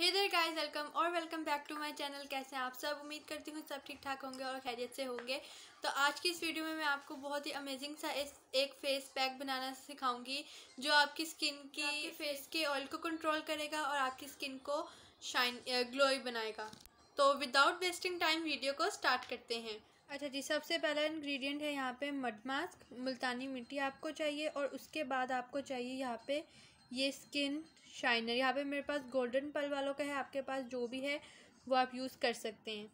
hey there guys welcome और welcome back to my channel कैसे हैं आप सब उम्मीद करती हूँ सब ठीक ठाक होंगे और खैरियत से होंगे तो आज की इस वीडियो में मैं आपको बहुत ही अमेजिंग सा इस एक फेस पैक बनाना सिखाऊंगी जो आपकी स्किन की आपके फेस के ऑयल को कंट्रोल करेगा और आपकी स्किन को शाइन ग्लोई बनाएगा तो विदाउट वेस्टिंग टाइम वीडियो को स्टार्ट करते हैं अच्छा जी सबसे पहला इन्ग्रीडियंट है यहाँ पर मड मास्क मुल्तानी मिट्टी आपको चाहिए और उसके बाद आपको चाहिए यहाँ पे ये स्किन शाइनर यहाँ पे मेरे पास गोल्डन पल वालों का है आपके पास जो भी है वो आप यूज़ कर सकते हैं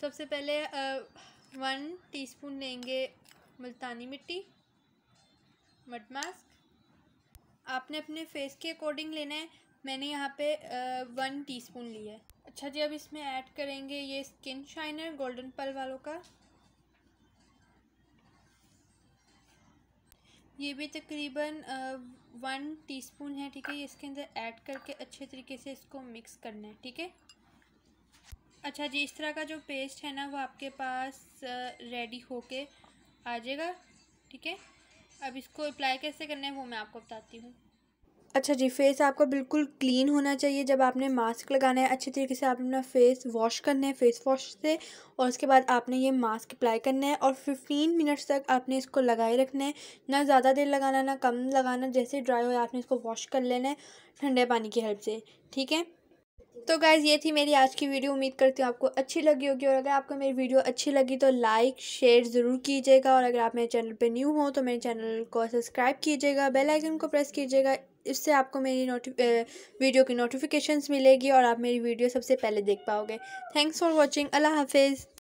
सबसे पहले वन टीस्पून लेंगे मुल्तानी मिट्टी मट मास्क आपने अपने फेस के अकॉर्डिंग लेना है मैंने यहाँ पे वन टीस्पून लिया है अच्छा जी अब इसमें ऐड करेंगे ये स्किन शाइनर गोल्डन पल वालों का ये भी तकरीबन वन टीस्पून है ठीक है ये इसके अंदर ऐड करके अच्छे तरीके से इसको मिक्स करना है ठीक है अच्छा जी इस तरह का जो पेस्ट है ना वो आपके पास रेडी होके आ जाएगा ठीक है अब इसको अप्लाई कैसे करना है वो मैं आपको बताती हूँ अच्छा जी फेस आपका बिल्कुल क्लीन होना चाहिए जब आपने मास्क लगाना है अच्छे तरीके से आप अपना फेस वॉश करना है फेस वॉश से और उसके बाद आपने ये मास्क अप्लाई करना है और 15 मिनट्स तक आपने इसको लगाए रखना है ना ज़्यादा देर लगाना ना कम लगाना जैसे ड्राई हो आपने इसको वॉश कर लेना है ठंडे पानी की हेल्प से ठीक है तो गाइज़ ये थी मेरी आज की वीडियो उम्मीद करती हूँ आपको अच्छी लगी होगी और अगर आपको मेरी वीडियो अच्छी लगी तो लाइक शेयर ज़रूर कीजिएगा और अगर आप मेरे चैनल पे न्यू हो तो मेरे चैनल को सब्सक्राइब कीजिएगा बेल आइकन को प्रेस कीजिएगा इससे आपको मेरी नोटि वीडियो की नोटिफिकेशंस मिलेगी और आप मेरी वीडियो सबसे पहले देख पाओगे थैंक्स फॉर वॉचिंग अल्लाह हाफिज़